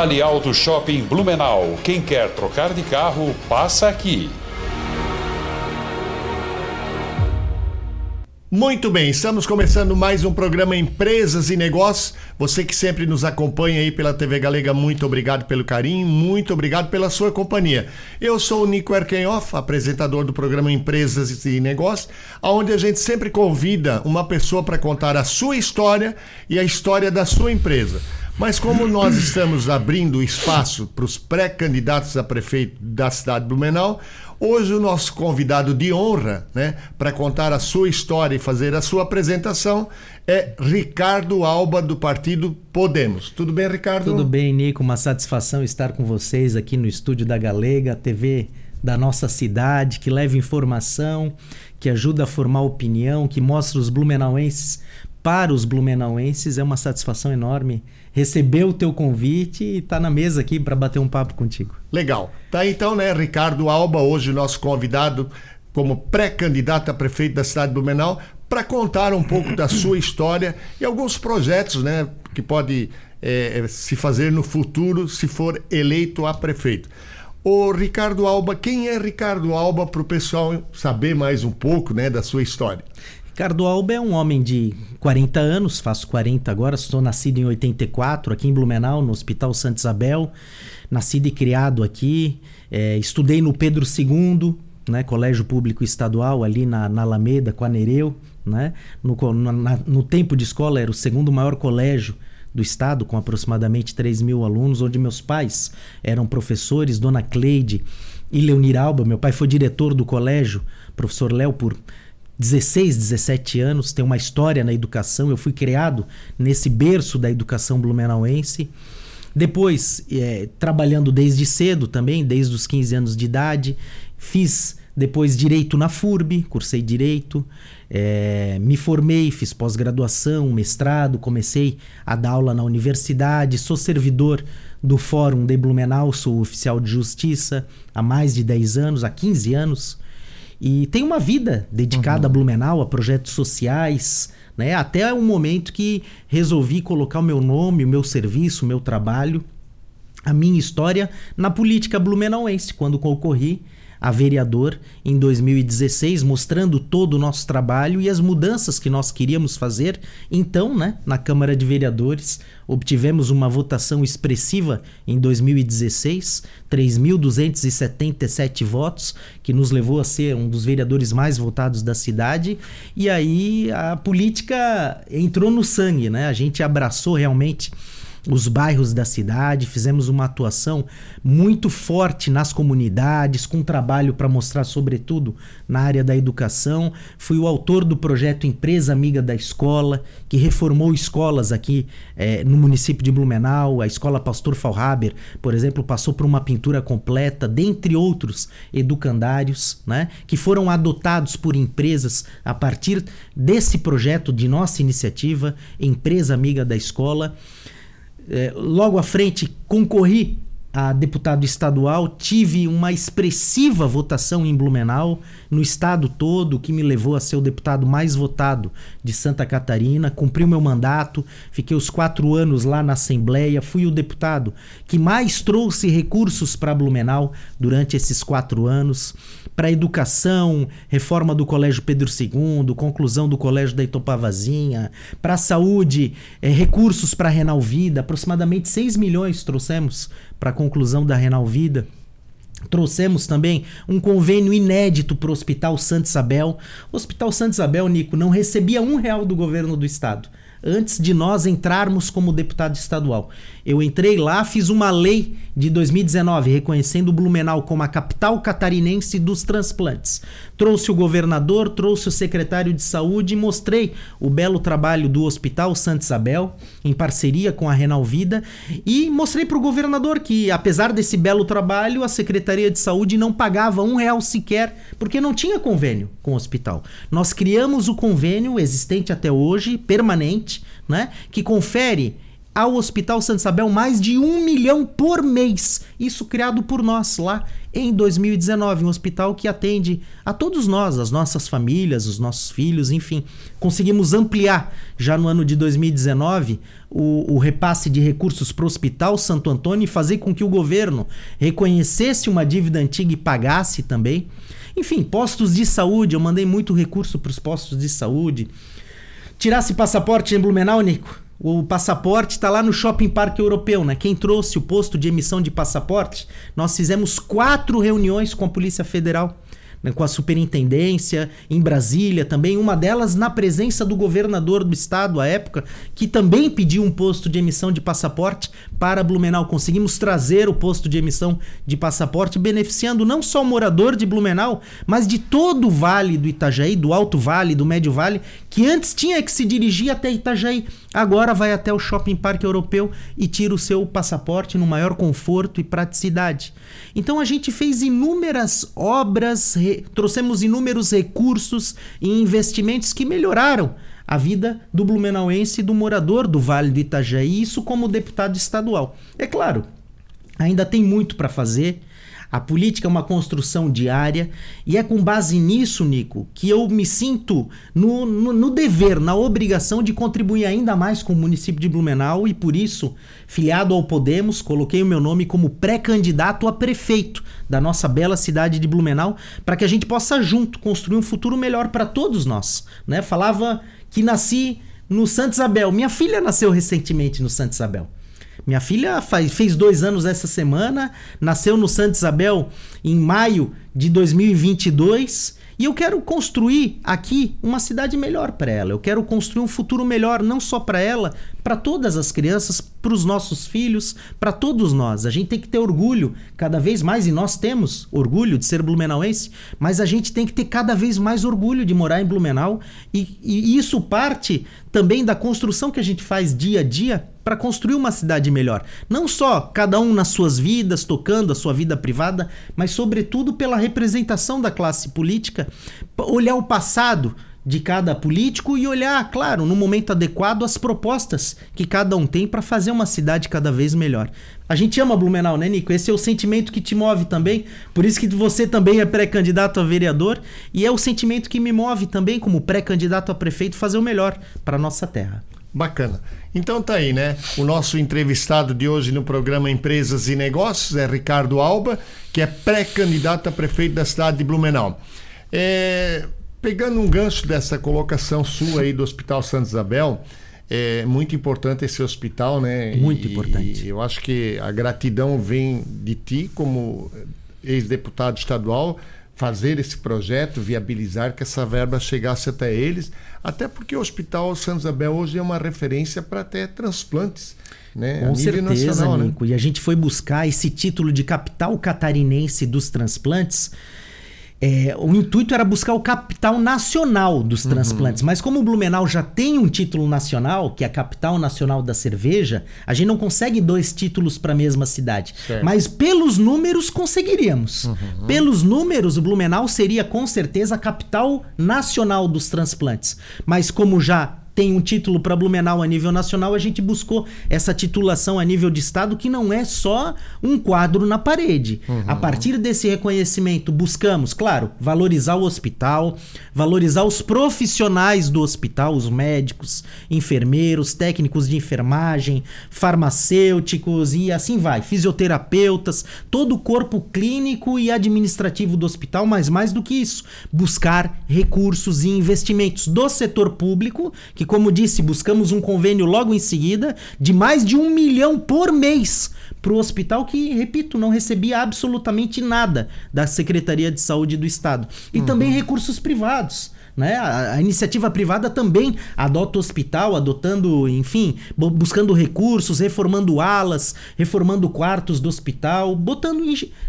Vale Auto Shopping Blumenau. Quem quer trocar de carro, passa aqui. Muito bem, estamos começando mais um programa Empresas e Negócios. Você que sempre nos acompanha aí pela TV Galega, muito obrigado pelo carinho, muito obrigado pela sua companhia. Eu sou o Nico Erkenhoff, apresentador do programa Empresas e Negócios, onde a gente sempre convida uma pessoa para contar a sua história e a história da sua empresa. Mas como nós estamos abrindo espaço para os pré-candidatos a prefeito da cidade de Blumenau, hoje o nosso convidado de honra, né, para contar a sua história e fazer a sua apresentação, é Ricardo Alba, do partido Podemos. Tudo bem, Ricardo? Tudo bem, Nico. Uma satisfação estar com vocês aqui no estúdio da Galega, TV da nossa cidade, que leva informação, que ajuda a formar opinião, que mostra os blumenauenses para os blumenauenses. É uma satisfação enorme recebeu o teu convite e está na mesa aqui para bater um papo contigo. Legal. Tá então, né, Ricardo Alba, hoje nosso convidado como pré-candidato a prefeito da cidade do Blumenau, para contar um pouco da sua história e alguns projetos, né, que pode é, se fazer no futuro se for eleito a prefeito. O Ricardo Alba, quem é Ricardo Alba para o pessoal saber mais um pouco né, da sua história? Ricardo Alba é um homem de 40 anos, faço 40 agora, sou nascido em 84, aqui em Blumenau, no Hospital Santa Isabel, nascido e criado aqui, é, estudei no Pedro II, né, Colégio Público Estadual, ali na, na Alameda, com a Nereu, né, no, na, no tempo de escola era o segundo maior colégio do estado, com aproximadamente 3 mil alunos, onde meus pais eram professores, Dona Cleide e Leonir Alba, meu pai foi diretor do colégio, professor Léo, por 16, 17 anos, tem uma história na educação. Eu fui criado nesse berço da educação blumenauense. Depois, é, trabalhando desde cedo também, desde os 15 anos de idade, fiz depois direito na FURB, cursei direito, é, me formei, fiz pós-graduação, mestrado, comecei a dar aula na universidade, sou servidor do Fórum de Blumenau, sou oficial de justiça há mais de 10 anos, há 15 anos e tem uma vida dedicada uhum. a Blumenau, a projetos sociais, né? Até o momento que resolvi colocar o meu nome, o meu serviço, o meu trabalho, a minha história na política blumenauense, quando concorri a vereador em 2016, mostrando todo o nosso trabalho e as mudanças que nós queríamos fazer. Então, né, na Câmara de Vereadores, obtivemos uma votação expressiva em 2016, 3.277 votos, que nos levou a ser um dos vereadores mais votados da cidade. E aí a política entrou no sangue, né? A gente abraçou realmente os bairros da cidade, fizemos uma atuação muito forte nas comunidades, com trabalho para mostrar, sobretudo, na área da educação. Fui o autor do projeto Empresa Amiga da Escola, que reformou escolas aqui é, no município de Blumenau. A escola Pastor Falhaber, por exemplo, passou por uma pintura completa, dentre outros educandários, né, que foram adotados por empresas a partir desse projeto de nossa iniciativa, Empresa Amiga da Escola é, logo à frente concorri a deputado estadual, tive uma expressiva votação em Blumenau, no estado todo, que me levou a ser o deputado mais votado de Santa Catarina. Cumpri o meu mandato, fiquei os quatro anos lá na Assembleia, fui o deputado que mais trouxe recursos para Blumenau durante esses quatro anos para educação, reforma do Colégio Pedro II, conclusão do Colégio da Itopavazinha, para saúde, é, recursos para Renal Vida, aproximadamente 6 milhões trouxemos para conclusão da Renal Vida. Trouxemos também um convênio inédito para o Hospital Santa Isabel. O Hospital Santa Isabel, Nico, não recebia um real do governo do estado antes de nós entrarmos como deputado estadual. Eu entrei lá, fiz uma lei de 2019 reconhecendo Blumenau como a capital catarinense dos transplantes. Trouxe o governador, trouxe o secretário de saúde e mostrei o belo trabalho do Hospital Santa Isabel em parceria com a Renal Vida e mostrei para o governador que apesar desse belo trabalho, a Secretaria de Saúde não pagava um real sequer porque não tinha convênio com o hospital. Nós criamos o convênio existente até hoje, permanente, né, que confere ao Hospital Santa Isabel mais de um milhão por mês. Isso criado por nós lá em 2019, um hospital que atende a todos nós, as nossas famílias, os nossos filhos, enfim. Conseguimos ampliar já no ano de 2019 o, o repasse de recursos para o Hospital Santo Antônio e fazer com que o governo reconhecesse uma dívida antiga e pagasse também. Enfim, postos de saúde, eu mandei muito recurso para os postos de saúde. Tirasse passaporte em Blumenau, Nico? O passaporte está lá no Shopping Parque Europeu, né? Quem trouxe o posto de emissão de passaporte, nós fizemos quatro reuniões com a Polícia Federal né, com a superintendência, em Brasília também, uma delas na presença do governador do estado à época, que também pediu um posto de emissão de passaporte para Blumenau. Conseguimos trazer o posto de emissão de passaporte, beneficiando não só o morador de Blumenau, mas de todo o vale do Itajaí, do Alto Vale, do Médio Vale, que antes tinha que se dirigir até Itajaí, agora vai até o Shopping Parque Europeu e tira o seu passaporte no maior conforto e praticidade. Então a gente fez inúmeras obras, trouxemos inúmeros recursos e investimentos que melhoraram a vida do blumenauense e do morador do Vale do Itajaí, isso como deputado estadual. É claro, ainda tem muito para fazer, a política é uma construção diária e é com base nisso, Nico, que eu me sinto no, no, no dever, na obrigação de contribuir ainda mais com o município de Blumenau e por isso, filiado ao Podemos, coloquei o meu nome como pré-candidato a prefeito da nossa bela cidade de Blumenau para que a gente possa junto construir um futuro melhor para todos nós, né? Falava que nasci no Santa Isabel. Minha filha nasceu recentemente no Santa Isabel. Minha filha faz, fez dois anos essa semana, nasceu no Santa Isabel em maio de 2022. E eu quero construir aqui uma cidade melhor para ela. Eu quero construir um futuro melhor, não só para ela, para todas as crianças, para os nossos filhos, para todos nós. A gente tem que ter orgulho cada vez mais, e nós temos orgulho de ser blumenauense, mas a gente tem que ter cada vez mais orgulho de morar em Blumenau. E, e isso parte também da construção que a gente faz dia a dia para construir uma cidade melhor. Não só cada um nas suas vidas, tocando a sua vida privada, mas sobretudo pela representação da classe política, olhar o passado de cada político e olhar, claro, no momento adequado as propostas que cada um tem para fazer uma cidade cada vez melhor. A gente ama Blumenau, né, Nico? Esse é o sentimento que te move também. Por isso que você também é pré-candidato a vereador e é o sentimento que me move também como pré-candidato a prefeito fazer o melhor para nossa terra. Bacana. Então tá aí, né? O nosso entrevistado de hoje no programa Empresas e Negócios é Ricardo Alba, que é pré-candidato a prefeito da cidade de Blumenau. É, pegando um gancho dessa colocação sua aí do Hospital Santa Isabel, é muito importante esse hospital, né? Muito e, importante. E eu acho que a gratidão vem de ti como ex-deputado estadual, fazer esse projeto, viabilizar que essa verba chegasse até eles, até porque o Hospital Santos Abel hoje é uma referência para até transplantes. Né? Com certeza, nacional, né? Nico. Né? E a gente foi buscar esse título de capital catarinense dos transplantes é, o intuito era buscar o capital nacional dos uhum. transplantes, uhum. mas como o Blumenau já tem um título nacional, que é a capital nacional da cerveja, a gente não consegue dois títulos para a mesma cidade. Certo. Mas pelos números conseguiríamos. Uhum. Pelos números, o Blumenau seria com certeza a capital nacional dos transplantes. Mas como já tem um título para Blumenau a nível nacional, a gente buscou essa titulação a nível de estado que não é só um quadro na parede. Uhum. A partir desse reconhecimento, buscamos, claro, valorizar o hospital, valorizar os profissionais do hospital, os médicos, enfermeiros, técnicos de enfermagem, farmacêuticos e assim vai, fisioterapeutas, todo o corpo clínico e administrativo do hospital, mas mais do que isso, buscar recursos e investimentos do setor público que, como disse, buscamos um convênio logo em seguida de mais de um milhão por mês para o hospital que, repito, não recebia absolutamente nada da Secretaria de Saúde do Estado. E uhum. também recursos privados. Né? A, a iniciativa privada também adota hospital, adotando, enfim, buscando recursos, reformando alas, reformando quartos do hospital, botando,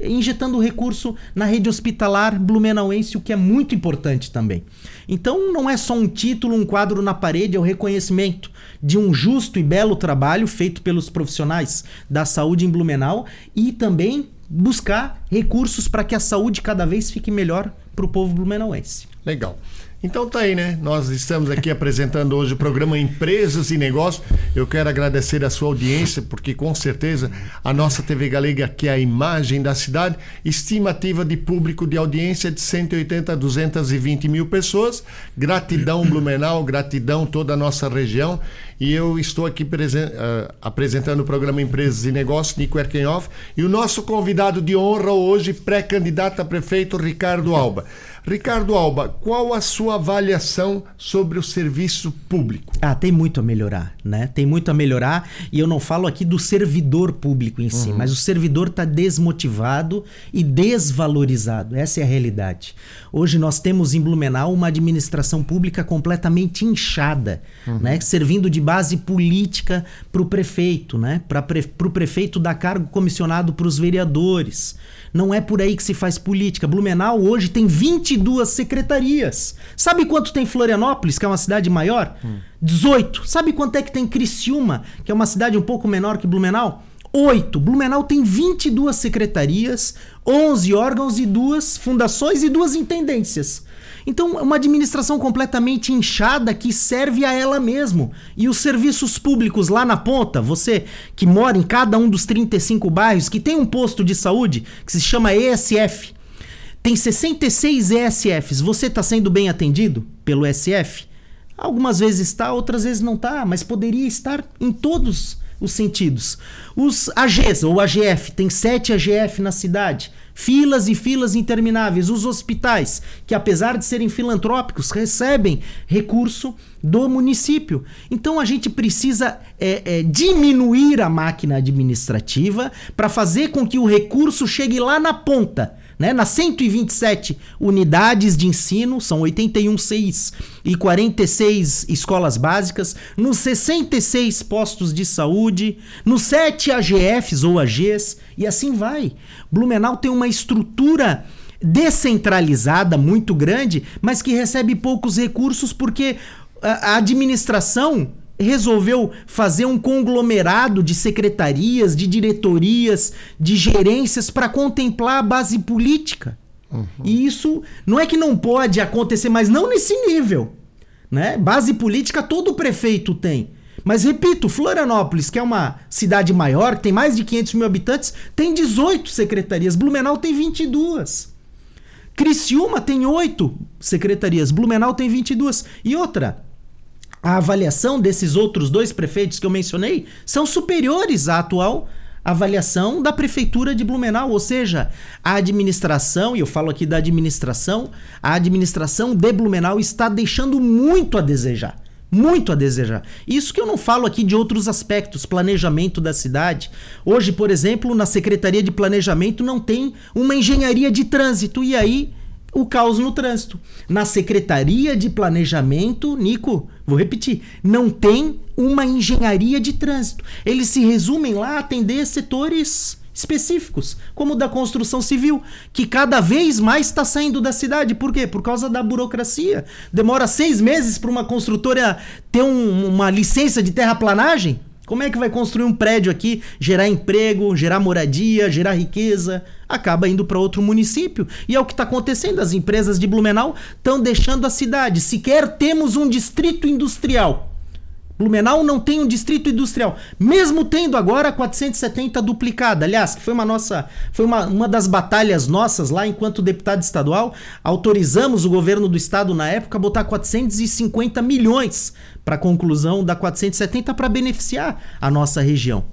injetando recurso na rede hospitalar blumenauense, o que é muito importante também. Então não é só um título, um quadro na parede, é o reconhecimento de um justo e belo trabalho feito pelos profissionais da saúde em Blumenau e também buscar recursos para que a saúde cada vez fique melhor para o povo blumenauense. Legal. Então tá aí, né? Nós estamos aqui apresentando hoje o programa Empresas e Negócios. Eu quero agradecer a sua audiência, porque com certeza a nossa TV Galega, que é a imagem da cidade, estimativa de público de audiência de 180 a 220 mil pessoas. Gratidão Blumenau, gratidão toda a nossa região e eu estou aqui ah, apresentando o programa Empresas e Negócios, Nico Erkenhoff, e o nosso convidado de honra hoje, pré-candidato a prefeito, Ricardo Alba. Ricardo Alba, qual a sua avaliação sobre o serviço público? Ah, tem muito a melhorar, né? Tem muito a melhorar e eu não falo aqui do servidor público em si, uhum. mas o servidor está desmotivado e desvalorizado. Essa é a realidade. Hoje nós temos em Blumenau uma administração pública completamente inchada, uhum. né? Servindo de base política para o prefeito, né? Para pre, o prefeito dar cargo comissionado para os vereadores. Não é por aí que se faz política. Blumenau hoje tem 22 secretarias. Sabe quanto tem Florianópolis, que é uma cidade maior? Hum. 18. Sabe quanto é que tem Criciúma, que é uma cidade um pouco menor que Blumenau? 8. Blumenau tem 22 secretarias, 11 órgãos e duas fundações e duas intendências. Então, é uma administração completamente inchada que serve a ela mesmo. E os serviços públicos lá na ponta, você que mora em cada um dos 35 bairros, que tem um posto de saúde que se chama ESF, tem 66 ESFs. Você está sendo bem atendido pelo ESF? Algumas vezes está, outras vezes não está, mas poderia estar em todos os sentidos. Os AGs ou AGF, tem sete AGF na cidade. Filas e filas intermináveis. Os hospitais, que apesar de serem filantrópicos, recebem recurso do município. Então a gente precisa é, é, diminuir a máquina administrativa para fazer com que o recurso chegue lá na ponta né? Nas 127 unidades de ensino, são 81 e 46 escolas básicas, nos 66 postos de saúde, nos 7 AGFs ou AGs, e assim vai. Blumenau tem uma estrutura descentralizada muito grande, mas que recebe poucos recursos porque a administração resolveu fazer um conglomerado de secretarias, de diretorias, de gerências para contemplar a base política. Uhum. E isso não é que não pode acontecer, mas não nesse nível. Né? Base política todo prefeito tem. Mas repito, Florianópolis, que é uma cidade maior, que tem mais de 500 mil habitantes, tem 18 secretarias. Blumenau tem 22. Criciúma tem 8 secretarias. Blumenau tem 22. E outra, a avaliação desses outros dois prefeitos que eu mencionei são superiores à atual avaliação da prefeitura de Blumenau, ou seja, a administração, e eu falo aqui da administração, a administração de Blumenau está deixando muito a desejar. Muito a desejar. Isso que eu não falo aqui de outros aspectos, planejamento da cidade. Hoje, por exemplo, na Secretaria de Planejamento não tem uma engenharia de trânsito, e aí o caos no trânsito. Na Secretaria de Planejamento, Nico, Vou repetir, não tem uma engenharia de trânsito. Eles se resumem lá a atender setores específicos, como o da construção civil, que cada vez mais está saindo da cidade. Por quê? Por causa da burocracia. Demora seis meses para uma construtora ter um, uma licença de terraplanagem. Como é que vai construir um prédio aqui, gerar emprego, gerar moradia, gerar riqueza? Acaba indo para outro município. E é o que está acontecendo. As empresas de Blumenau estão deixando a cidade. Sequer temos um distrito industrial. Blumenau não tem um distrito industrial, mesmo tendo agora 470 duplicada. Aliás, que foi uma nossa, foi uma, uma das batalhas nossas lá enquanto deputado estadual, autorizamos o governo do estado na época a botar 450 milhões para conclusão da 470 para beneficiar a nossa região.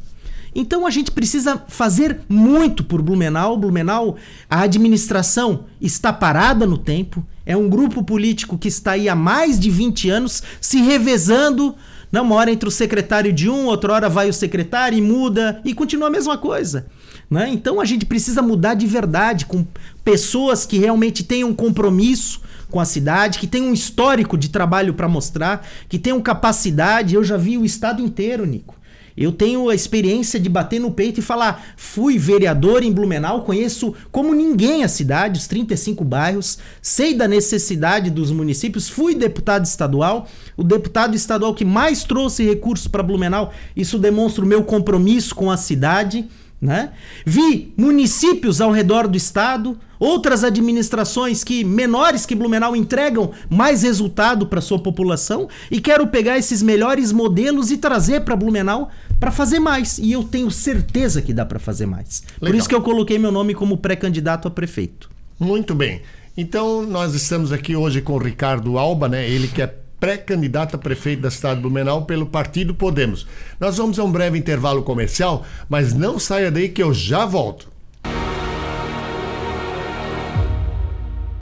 Então a gente precisa fazer muito por Blumenau. Blumenau, a administração está parada no tempo. É um grupo político que está aí há mais de 20 anos se revezando não, uma hora entra o secretário de um, outra hora vai o secretário e muda e continua a mesma coisa. Né? Então a gente precisa mudar de verdade com pessoas que realmente tenham um compromisso com a cidade, que tenham um histórico de trabalho para mostrar, que tenham capacidade. Eu já vi o estado inteiro, Nico. Eu tenho a experiência de bater no peito e falar: fui vereador em Blumenau, conheço como ninguém a cidade, os 35 bairros, sei da necessidade dos municípios, fui deputado estadual, o deputado estadual que mais trouxe recursos para Blumenau. Isso demonstra o meu compromisso com a cidade. Né? Vi municípios ao redor do estado, outras administrações que menores que Blumenau entregam mais resultado para sua população e quero pegar esses melhores modelos e trazer para Blumenau para fazer mais. E eu tenho certeza que dá para fazer mais. Legal. Por isso que eu coloquei meu nome como pré-candidato a prefeito. Muito bem. Então nós estamos aqui hoje com o Ricardo Alba, né? Ele que é pré-candidata a prefeito da cidade de Blumenau pelo partido Podemos. Nós vamos a um breve intervalo comercial, mas não saia daí que eu já volto.